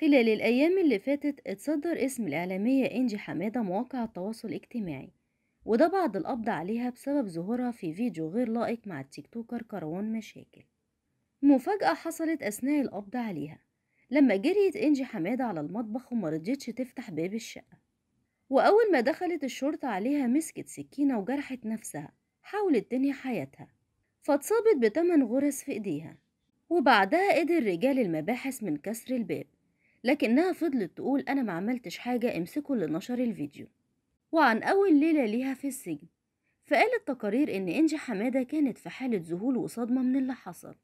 خلال الأيام اللي فاتت اتصدر اسم الإعلامية إنجي حمادة مواقع التواصل الاجتماعي وده بعد القبض عليها بسبب ظهورها في فيديو غير لائق مع التيك توكر كروان مشاكل مفاجأة حصلت أثناء القبض عليها لما جريت إنجي حمادة على المطبخ ومرضتش تفتح باب الشقة وأول ما دخلت الشرطة عليها مسكت سكينة وجرحت نفسها حاولت تنهي حياتها فاتصابت بتمن غرز في إيديها وبعدها قدر رجال المباحث من كسر الباب لكنها فضلت تقول أنا ما عملتش حاجة امسكوا اللي نشر الفيديو وعن أول ليلة ليها في السجن فقالت تقارير إن إنجي حمادة كانت في حالة ذهول وصدمة من اللي حصل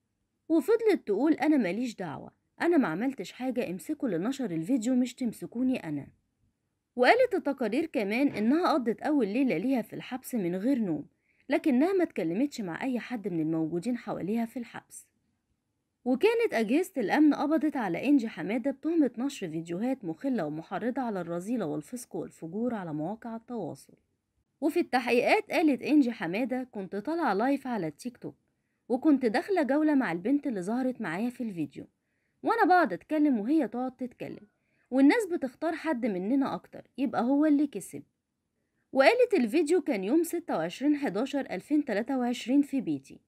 وفضلت تقول أنا ماليش دعوة أنا ما عملتش حاجة امسكوا اللي نشر الفيديو مش تمسكوني أنا وقالت التقارير كمان إنها قضت أول ليلة ليها في الحبس من غير نوم لكنها ما اتكلمتش مع أي حد من الموجودين حواليها في الحبس وكانت أجهزة الأمن قبضت على إنجي حمادة بتهمة نشر فيديوهات مخلة ومحرضة على الرذيلة والفسق والفجور على مواقع التواصل وفي التحقيقات قالت إنجي حمادة كنت طالعة لايف على التيك توك وكنت داخلة جولة مع البنت اللي ظهرت معايا في الفيديو وأنا بقعد أتكلم وهي تقعد تتكلم والناس بتختار حد مننا أكتر يبقى هو اللي كسب وقالت الفيديو كان يوم 26 11 2023 في بيتي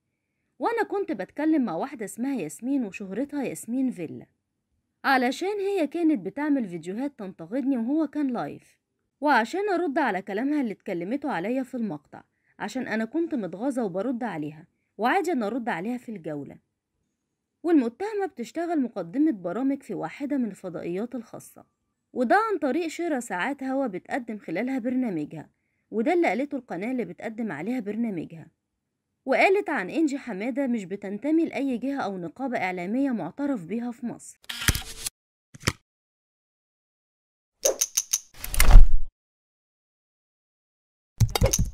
وأنا كنت بتكلم مع واحدة اسمها ياسمين وشهرتها ياسمين فيلا علشان هي كانت بتعمل فيديوهات تنتقدني وهو كان لايف وعشان أرد على كلامها اللي اتكلمته عليا في المقطع عشان أنا كنت متغاظة وبرد عليها وعادي أن أرد عليها في الجولة والمتهمة بتشتغل مقدمة برامج في واحدة من الفضائيات الخاصة وده عن طريق شراء ساعات هوا بتقدم خلالها برنامجها وده اللي قالته القناة اللي بتقدم عليها برنامجها وقالت عن إنجي حمادة مش بتنتمي لأي جهة أو نقابة إعلامية معترف بها في مصر